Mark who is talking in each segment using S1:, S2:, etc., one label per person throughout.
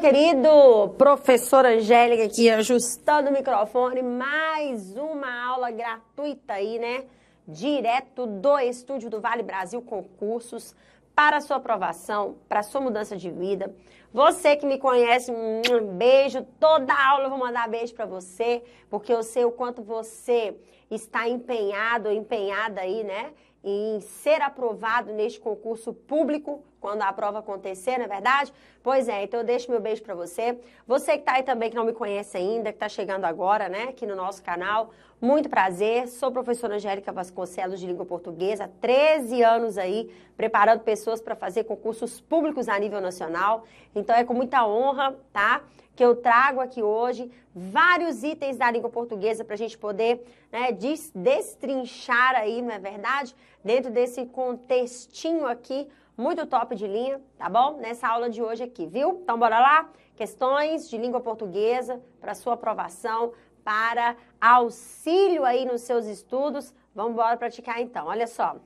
S1: meu querido professor Angélica aqui ajustando o microfone, mais uma aula gratuita aí, né? Direto do estúdio do Vale Brasil Concursos para sua aprovação, para sua mudança de vida. Você que me conhece, um beijo. Toda aula eu vou mandar beijo para você, porque eu sei o quanto você está empenhado, empenhada aí, né? Em ser aprovado neste concurso público quando a prova acontecer, não é verdade? Pois é, então eu deixo meu beijo para você. Você que está aí também, que não me conhece ainda, que está chegando agora, né, aqui no nosso canal, muito prazer. Sou professora Angélica Vasconcelos de Língua Portuguesa, 13 anos aí, preparando pessoas para fazer concursos públicos a nível nacional. Então é com muita honra, tá? Que eu trago aqui hoje vários itens da língua portuguesa para a gente poder né, destrinchar aí, não é verdade? Dentro desse contextinho aqui muito top de linha, tá bom? Nessa aula de hoje aqui, viu? Então bora lá? Questões de língua portuguesa para sua aprovação, para auxílio aí nos seus estudos. Vamos embora praticar então. Olha só.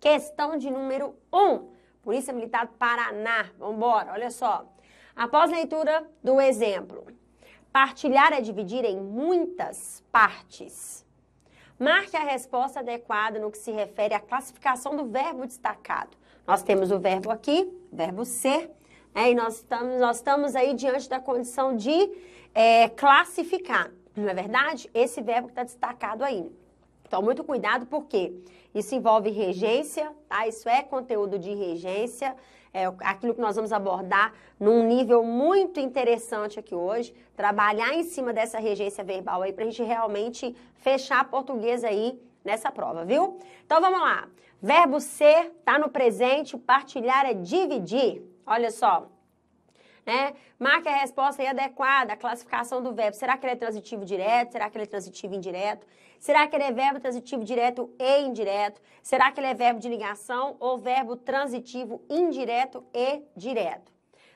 S1: Questão de número 1. Um. Polícia Militar do Paraná. Vamos embora. Olha só. Após leitura do exemplo. Partilhar é dividir em muitas partes. Marque a resposta adequada no que se refere à classificação do verbo destacado. Nós temos o verbo aqui, verbo ser, né? e nós estamos, nós estamos aí diante da condição de é, classificar, não é verdade? Esse verbo que está destacado aí. Então, muito cuidado, porque isso envolve regência, tá? Isso é conteúdo de regência, é aquilo que nós vamos abordar num nível muito interessante aqui hoje. Trabalhar em cima dessa regência verbal aí, para a gente realmente fechar português aí nessa prova, viu? Então, vamos lá. Verbo ser está no presente, partilhar é dividir. Olha só. Né? Marque a resposta adequada, a classificação do verbo. Será que ele é transitivo direto? Será que ele é transitivo indireto? Será que ele é verbo transitivo direto e indireto? Será que ele é verbo de ligação ou verbo transitivo indireto e direto?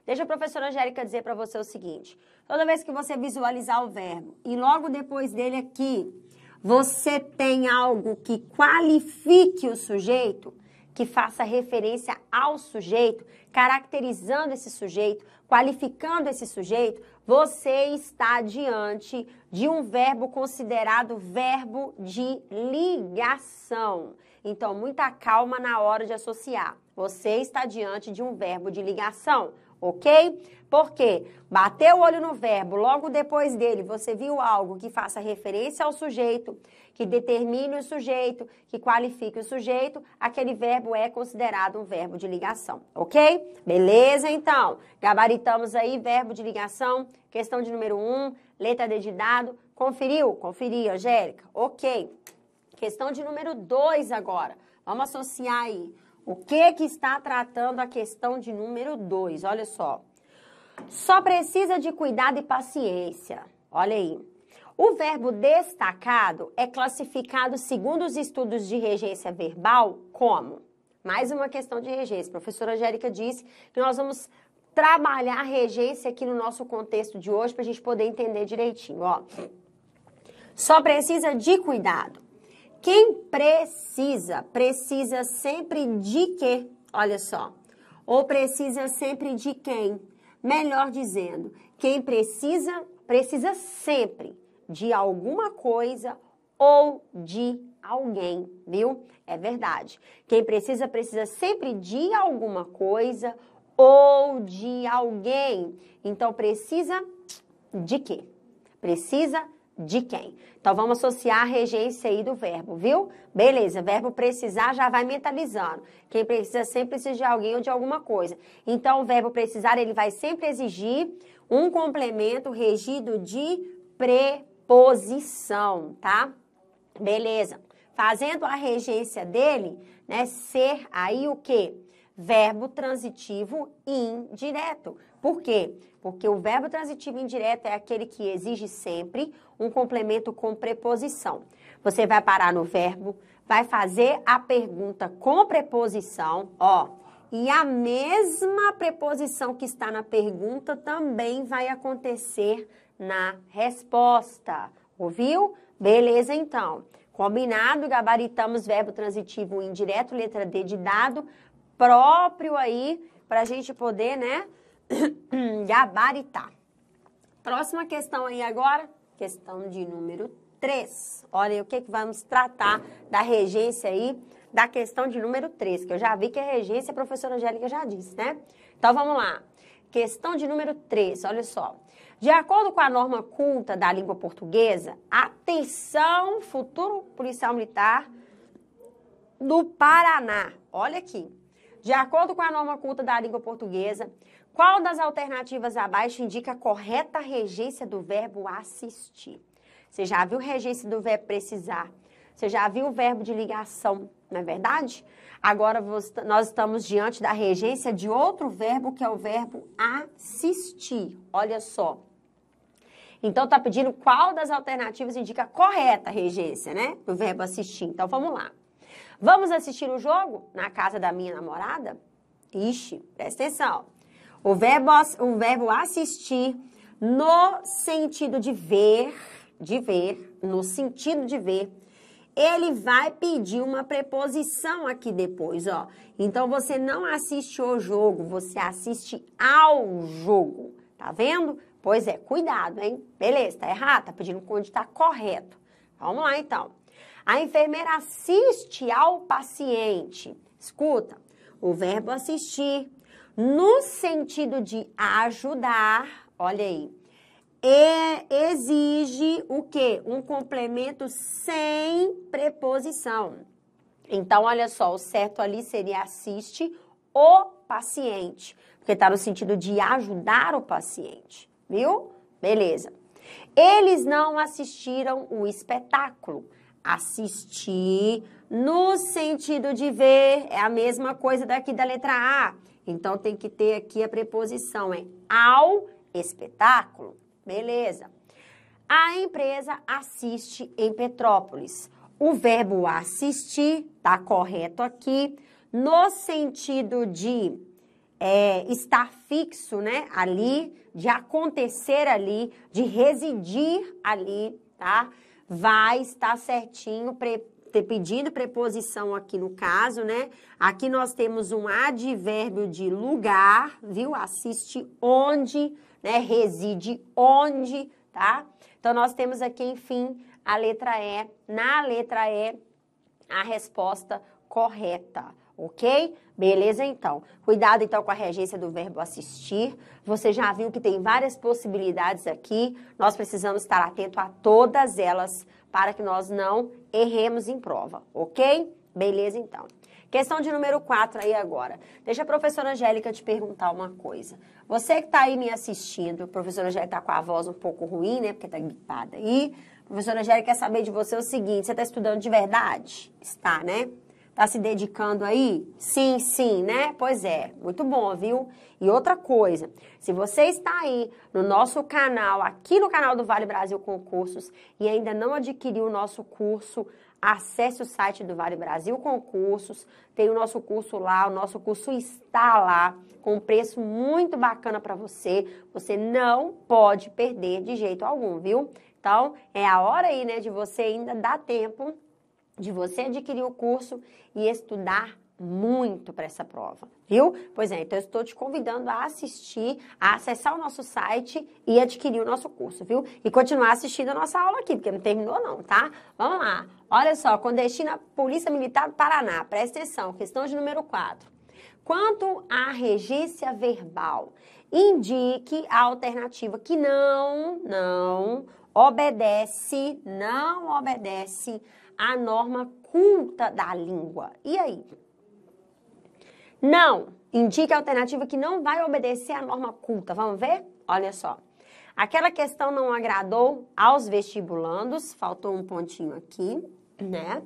S1: Deixa a professora Angélica dizer para você o seguinte: toda vez que você visualizar o verbo e logo depois dele aqui você tem algo que qualifique o sujeito, que faça referência ao sujeito, caracterizando esse sujeito, qualificando esse sujeito, você está diante de um verbo considerado verbo de ligação. Então, muita calma na hora de associar. Você está diante de um verbo de ligação, ok? Porque bater o olho no verbo, logo depois dele, você viu algo que faça referência ao sujeito, que determine o sujeito, que qualifique o sujeito, aquele verbo é considerado um verbo de ligação, ok? Beleza, então. Gabaritamos aí verbo de ligação, questão de número 1, um, letra D de dado. Conferiu? Conferi, Angélica. Ok. Questão de número 2 agora. Vamos associar aí. O que que está tratando a questão de número 2? Olha só. Só precisa de cuidado e paciência. Olha aí. O verbo destacado é classificado, segundo os estudos de regência verbal, como? Mais uma questão de regência. A professora Angélica disse que nós vamos trabalhar a regência aqui no nosso contexto de hoje para a gente poder entender direitinho. Ó. Só precisa de cuidado. Quem precisa, precisa sempre de quê? Olha só. Ou precisa sempre de quem? Melhor dizendo, quem precisa, precisa sempre de alguma coisa ou de alguém, viu? É verdade. Quem precisa, precisa sempre de alguma coisa ou de alguém. Então, precisa de quê? Precisa de quem. Então vamos associar a regência aí do verbo, viu? Beleza, verbo precisar já vai mentalizando. Quem precisa sempre precisa de alguém ou de alguma coisa. Então o verbo precisar, ele vai sempre exigir um complemento regido de preposição, tá? Beleza. Fazendo a regência dele, né, ser aí o quê? verbo transitivo indireto. Por quê? Porque o verbo transitivo indireto é aquele que exige sempre um complemento com preposição. Você vai parar no verbo, vai fazer a pergunta com preposição, ó. E a mesma preposição que está na pergunta também vai acontecer na resposta. Ouviu? Beleza, então. Combinado, gabaritamos verbo transitivo indireto, letra D de dado, próprio aí para a gente poder, né, gabaritar. Próxima questão aí agora, questão de número 3. Olha aí o que, que vamos tratar da regência aí, da questão de número 3, que eu já vi que é regência, a professora Angélica já disse, né? Então vamos lá. Questão de número 3, olha só. De acordo com a norma culta da língua portuguesa, atenção, futuro policial militar do Paraná. Olha aqui de acordo com a norma culta da língua portuguesa, qual das alternativas abaixo indica a correta regência do verbo assistir? Você já viu regência do verbo precisar? Você já viu o verbo de ligação, não é verdade? Agora nós estamos diante da regência de outro verbo, que é o verbo assistir. Olha só. Então, está pedindo qual das alternativas indica a correta regência, né? Do verbo assistir. Então, vamos lá. Vamos assistir o jogo na casa da minha namorada? Ixi, presta atenção. O verbo, o verbo assistir no sentido de ver, de ver, no sentido de ver, ele vai pedir uma preposição aqui depois, ó. Então você não assiste o jogo, você assiste ao jogo. Tá vendo? Pois é, cuidado, hein? Beleza, tá errado, tá pedindo onde tá correto. Vamos lá então. A enfermeira assiste ao paciente. Escuta, o verbo assistir no sentido de ajudar, olha aí, exige o quê? Um complemento sem preposição. Então, olha só, o certo ali seria assiste o paciente, porque está no sentido de ajudar o paciente, viu? Beleza. Eles não assistiram o espetáculo. Assistir no sentido de ver é a mesma coisa daqui da letra A. Então tem que ter aqui a preposição é ao espetáculo. Beleza. A empresa assiste em Petrópolis. O verbo assistir tá correto aqui no sentido de é, estar fixo, né? Ali, de acontecer ali, de residir ali, tá? vai estar certinho, pre, ter pedido preposição aqui no caso, né? Aqui nós temos um advérbio de lugar, viu? Assiste onde, né? Reside onde, tá? Então, nós temos aqui, enfim, a letra E. Na letra E, a resposta correta ok? Beleza, então. Cuidado, então, com a regência do verbo assistir. Você já viu que tem várias possibilidades aqui. Nós precisamos estar atento a todas elas para que nós não erremos em prova, ok? Beleza, então. Questão de número 4 aí agora. Deixa a professora Angélica te perguntar uma coisa. Você que está aí me assistindo, a professora Angélica está com a voz um pouco ruim, né? Porque está gripada aí. A professora Angélica quer saber de você o seguinte: você está estudando de verdade? Está, né? Tá se dedicando aí? Sim, sim, né? Pois é, muito bom, viu? E outra coisa, se você está aí no nosso canal, aqui no canal do Vale Brasil Concursos, e ainda não adquiriu o nosso curso, acesse o site do Vale Brasil Concursos, tem o nosso curso lá, o nosso curso está lá, com um preço muito bacana para você. Você não pode perder de jeito algum, viu? Então, é a hora aí, né, de você ainda dar tempo de você adquirir o curso e estudar muito para essa prova, viu? Pois é, então eu estou te convidando a assistir, a acessar o nosso site e adquirir o nosso curso, viu? E continuar assistindo a nossa aula aqui, porque não terminou não, tá? Vamos lá. Olha só, com destino à Polícia Militar do Paraná. Presta atenção, questão de número 4. Quanto à regência verbal, indique a alternativa que não, não obedece, não obedece a norma culta da língua. E aí? Não, indique a alternativa que não vai obedecer à norma culta. Vamos ver? Olha só. Aquela questão não agradou aos vestibulandos, faltou um pontinho aqui, né?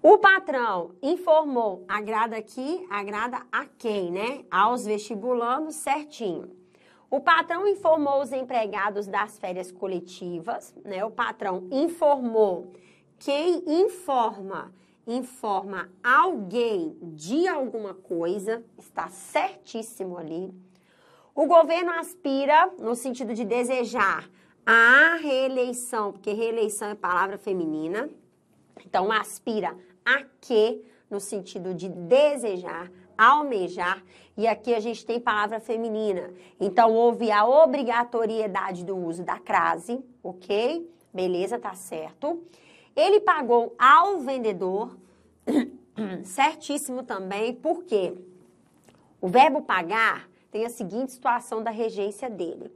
S1: O patrão informou, agrada aqui, agrada a quem, né? Aos vestibulandos, certinho. O patrão informou os empregados das férias coletivas, né? O patrão informou quem informa, informa alguém de alguma coisa, está certíssimo ali. O governo aspira no sentido de desejar a reeleição, porque reeleição é palavra feminina. Então, aspira a quê? No sentido de desejar, almejar. E aqui a gente tem palavra feminina. Então, houve a obrigatoriedade do uso da crase, ok? Beleza, tá certo. Ele pagou ao vendedor, certíssimo também, porque o verbo pagar tem a seguinte situação da regência dele.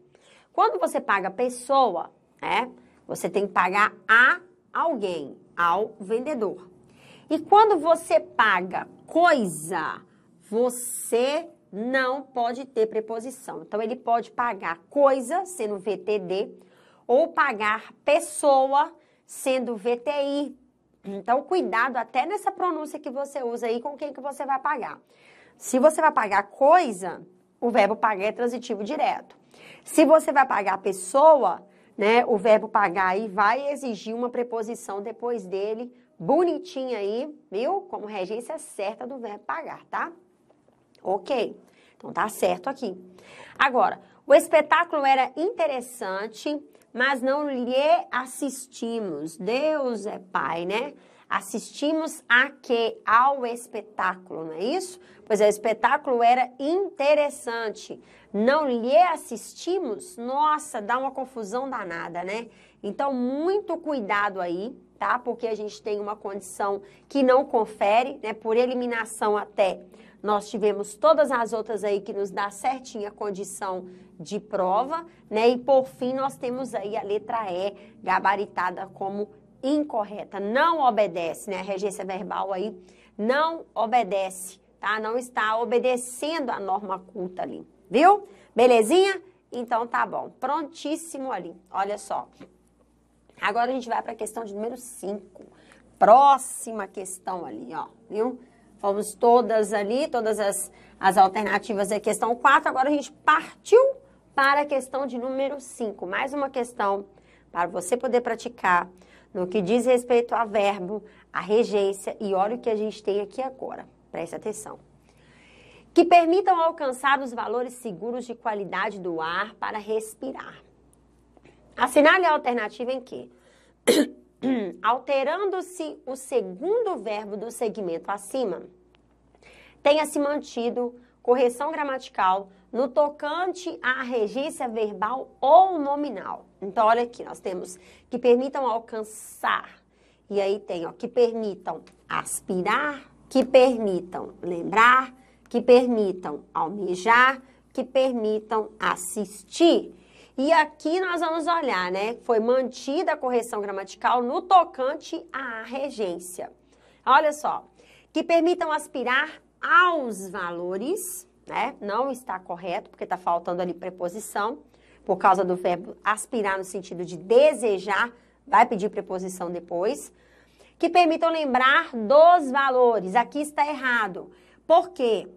S1: Quando você paga pessoa, né, você tem que pagar a alguém, ao vendedor. E quando você paga coisa, você não pode ter preposição. Então, ele pode pagar coisa, sendo VTD, ou pagar pessoa, sendo VTI. Então, cuidado até nessa pronúncia que você usa aí com quem que você vai pagar. Se você vai pagar coisa, o verbo pagar é transitivo direto. Se você vai pagar pessoa, né, o verbo pagar aí vai exigir uma preposição depois dele, bonitinha aí, viu? Como regência certa do verbo pagar, tá? Ok. Então tá certo aqui. Agora, o espetáculo era interessante, mas não lhe assistimos. Deus é Pai, né? Assistimos a que? Ao espetáculo, não é isso? Pois é, o espetáculo era interessante. Não lhe assistimos? Nossa, dá uma confusão danada, né? Então, muito cuidado aí, tá? Porque a gente tem uma condição que não confere, né? Por eliminação até. Nós tivemos todas as outras aí que nos dá certinha condição de prova, né? E por fim, nós temos aí a letra E gabaritada como incorreta, não obedece, né? A regência verbal aí não obedece, tá? Não está obedecendo a norma culta ali, viu? Belezinha? Então tá bom, prontíssimo ali. Olha só. Agora a gente vai para a questão de número 5. Próxima questão ali, ó, viu? Fomos todas ali, todas as, as alternativas da é questão 4. Agora a gente partiu para a questão de número 5. Mais uma questão para você poder praticar no que diz respeito a verbo, a regência e olha o que a gente tem aqui agora. Preste atenção. Que permitam alcançar os valores seguros de qualidade do ar para respirar. Assinale a alternativa em que alterando-se o segundo verbo do segmento acima, tenha se mantido correção gramatical no tocante à regência verbal ou nominal. Então, olha aqui, nós temos que permitam alcançar, e aí tem, ó, que permitam aspirar, que permitam lembrar, que permitam almejar, que permitam assistir. E aqui nós vamos olhar, né? Foi mantida a correção gramatical no tocante à regência. Olha só, que permitam aspirar aos valores, né? Não está correto, porque está faltando ali preposição, por causa do verbo aspirar no sentido de desejar, vai pedir preposição depois. Que permitam lembrar dos valores. Aqui está errado. Por quê?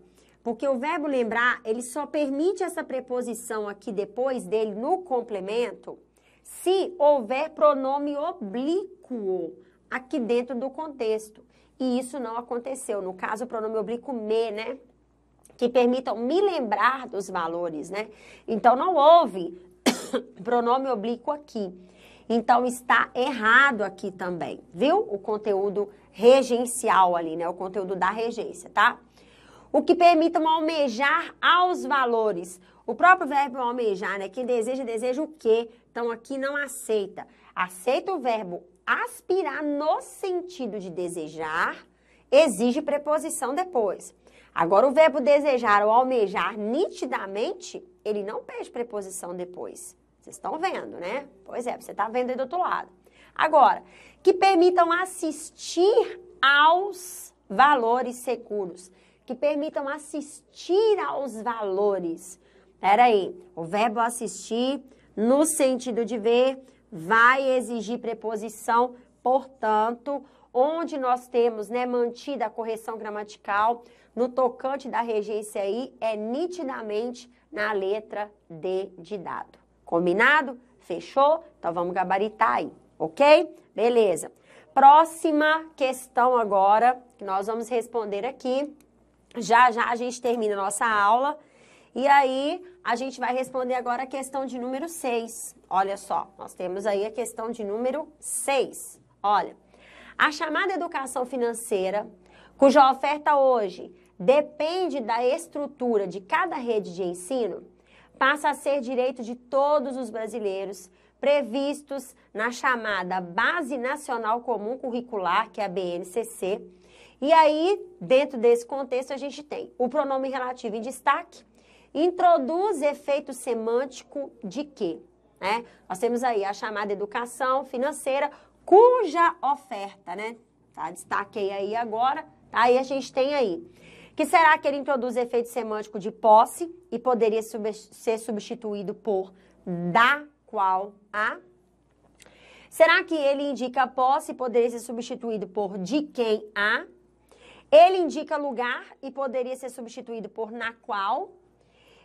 S1: Porque o verbo lembrar, ele só permite essa preposição aqui depois dele no complemento se houver pronome oblíquo aqui dentro do contexto. E isso não aconteceu. No caso, o pronome oblíquo me, né? Que permitam me lembrar dos valores, né? Então, não houve pronome oblíquo aqui. Então, está errado aqui também, viu? O conteúdo regencial ali, né? O conteúdo da regência, tá? o que permitam almejar aos valores. O próprio verbo almejar, né? Quem deseja, deseja o quê? Então aqui não aceita. Aceita o verbo aspirar no sentido de desejar, exige preposição depois. Agora, o verbo desejar ou almejar nitidamente, ele não pede preposição depois. Vocês estão vendo, né? Pois é, você está vendo aí do outro lado. Agora, que permitam assistir aos valores seguros que permitam assistir aos valores. Peraí, o verbo assistir, no sentido de ver, vai exigir preposição, portanto, onde nós temos né, mantida a correção gramatical, no tocante da regência aí, é nitidamente na letra D de dado. Combinado? Fechou? Então vamos gabaritar aí, ok? Beleza. Próxima questão agora, que nós vamos responder aqui. Já já a gente termina a nossa aula. E aí, a gente vai responder agora a questão de número 6. Olha só, nós temos aí a questão de número 6. Olha, a chamada educação financeira, cuja oferta hoje depende da estrutura de cada rede de ensino, passa a ser direito de todos os brasileiros, previstos na chamada Base Nacional Comum Curricular, que é a BNCC, e aí, dentro desse contexto, a gente tem o pronome relativo em destaque, introduz efeito semântico de quê? Né? Nós temos aí a chamada educação financeira, cuja oferta, né? Tá, destaquei aí agora, aí a gente tem aí. Que será que ele introduz efeito semântico de posse e poderia sub ser substituído por da qual a? Será que ele indica posse e poderia ser substituído por de quem a? Ele indica lugar e poderia ser substituído por na qual,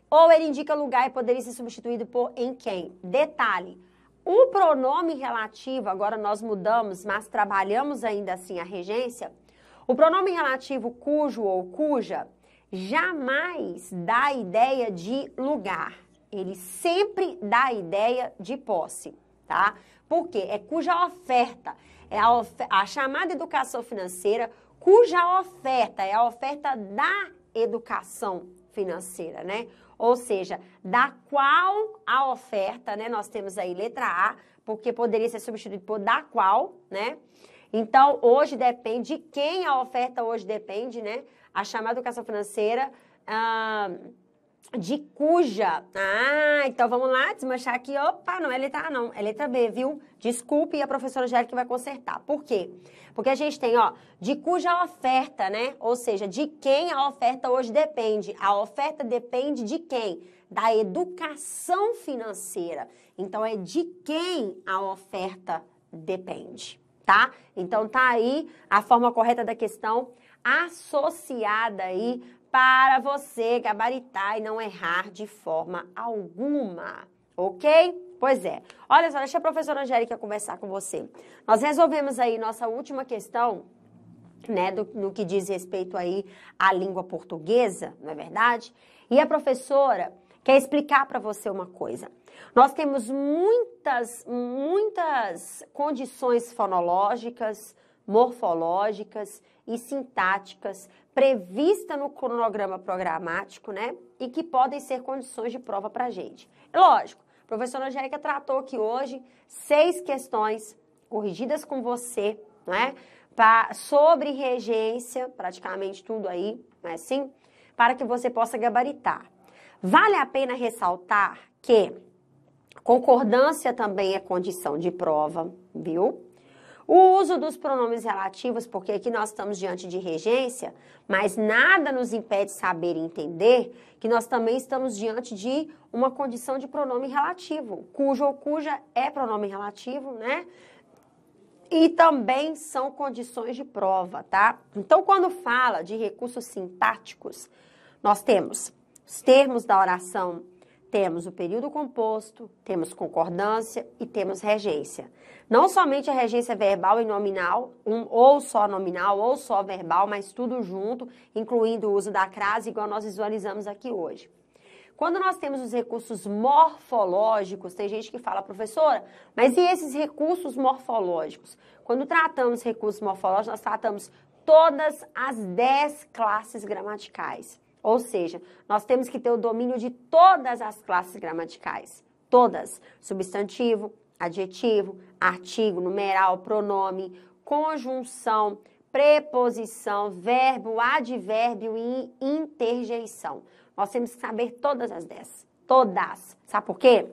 S1: ou ele indica lugar e poderia ser substituído por em quem. Detalhe: o pronome relativo, agora nós mudamos, mas trabalhamos ainda assim a regência. O pronome relativo cujo ou cuja jamais dá a ideia de lugar. Ele sempre dá a ideia de posse, tá? Porque é cuja oferta, é a, a chamada educação financeira cuja oferta é a oferta da educação financeira, né? Ou seja, da qual a oferta, né? Nós temos aí letra A, porque poderia ser substituído por da qual, né? Então, hoje depende de quem a oferta hoje depende, né? A chamada educação financeira. Ah, de cuja. Ah, então vamos lá desmanchar aqui. Opa, não é letra A, não. É letra B, viu? Desculpe, e a professora Angélica vai consertar. Por quê? Porque a gente tem, ó, de cuja oferta, né? Ou seja, de quem a oferta hoje depende. A oferta depende de quem? Da educação financeira. Então é de quem a oferta depende, tá? Então tá aí a forma correta da questão associada aí para você gabaritar e não errar de forma alguma, ok? Pois é. Olha só, deixa a professora Angélica conversar com você. Nós resolvemos aí nossa última questão, né, do, no que diz respeito aí à língua portuguesa, não é verdade? E a professora quer explicar para você uma coisa. Nós temos muitas, muitas condições fonológicas, morfológicas e sintáticas prevista no cronograma programático, né? E que podem ser condições de prova para a gente. Lógico, a professora Angélica tratou aqui hoje seis questões corrigidas com você, né? Pra, sobre regência, praticamente tudo aí, não é assim? Para que você possa gabaritar. Vale a pena ressaltar que concordância também é condição de prova, viu? O uso dos pronomes relativos, porque aqui nós estamos diante de regência, mas nada nos impede de saber e entender que nós também estamos diante de uma condição de pronome relativo, cujo ou cuja é pronome relativo, né? E também são condições de prova, tá? Então, quando fala de recursos sintáticos, nós temos os termos da oração temos o período composto, temos concordância e temos regência. Não somente a regência verbal e nominal, um, ou só nominal ou só verbal, mas tudo junto, incluindo o uso da crase, igual nós visualizamos aqui hoje. Quando nós temos os recursos morfológicos, tem gente que fala, professora, mas e esses recursos morfológicos? Quando tratamos recursos morfológicos, nós tratamos todas as dez classes gramaticais. Ou seja, nós temos que ter o domínio de todas as classes gramaticais. Todas. Substantivo, adjetivo, artigo, numeral, pronome, conjunção, preposição, verbo, advérbio e interjeição. Nós temos que saber todas as dez. Todas. Sabe por quê?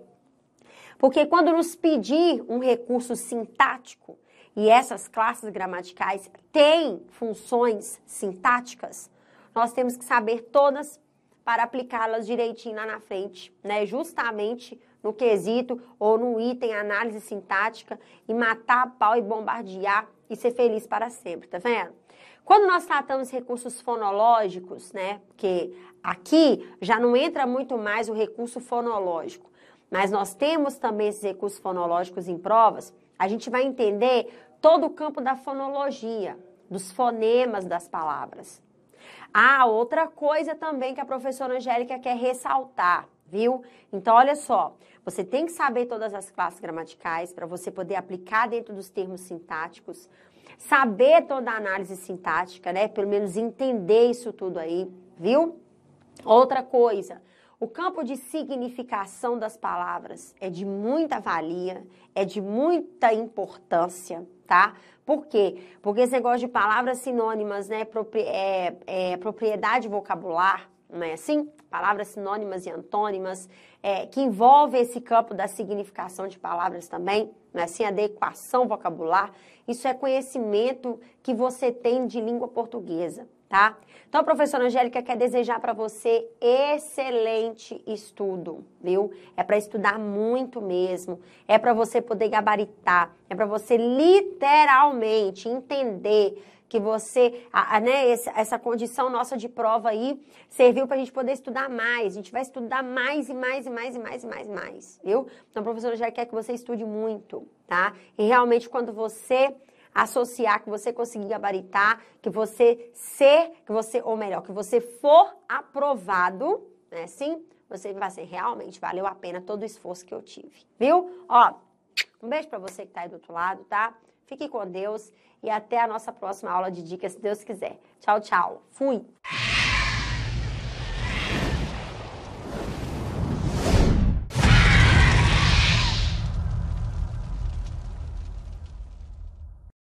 S1: Porque quando nos pedir um recurso sintático, e essas classes gramaticais têm funções sintáticas, nós temos que saber todas para aplicá-las direitinho lá na frente, né? Justamente no quesito ou no item análise sintática e matar a pau e bombardear e ser feliz para sempre, tá vendo? Quando nós tratamos recursos fonológicos, né? Porque aqui já não entra muito mais o recurso fonológico, mas nós temos também esses recursos fonológicos em provas, a gente vai entender todo o campo da fonologia, dos fonemas das palavras. Ah, outra coisa também que a professora Angélica quer ressaltar, viu? Então, olha só, você tem que saber todas as classes gramaticais para você poder aplicar dentro dos termos sintáticos, saber toda a análise sintática, né? Pelo menos entender isso tudo aí, viu? Outra coisa, o campo de significação das palavras é de muita valia, é de muita importância, tá? Por quê? Porque esse negócio de palavras sinônimas, né? Propri é, é, propriedade vocabular, não é assim? Palavras sinônimas e antônimas, é, que envolve esse campo da significação de palavras também, não é assim? Adequação vocabular, isso é conhecimento que você tem de língua portuguesa tá? Então, a professora Angélica quer desejar para você excelente estudo, viu? É para estudar muito mesmo, é para você poder gabaritar, é para você literalmente entender que você, a, a, né, essa, essa condição nossa de prova aí serviu para a gente poder estudar mais. A gente vai estudar mais e mais e mais e mais e mais mais, viu? Então, a professora já quer que você estude muito, tá? E realmente, quando você associar, que você conseguir gabaritar, que você ser, que você, ou melhor, que você for aprovado, né? Sim, você vai ser realmente valeu a pena todo o esforço que eu tive, viu? Ó, um beijo para você que tá aí do outro lado, tá? Fique com Deus e até a nossa próxima aula de dicas, se Deus quiser. Tchau, tchau. Fui.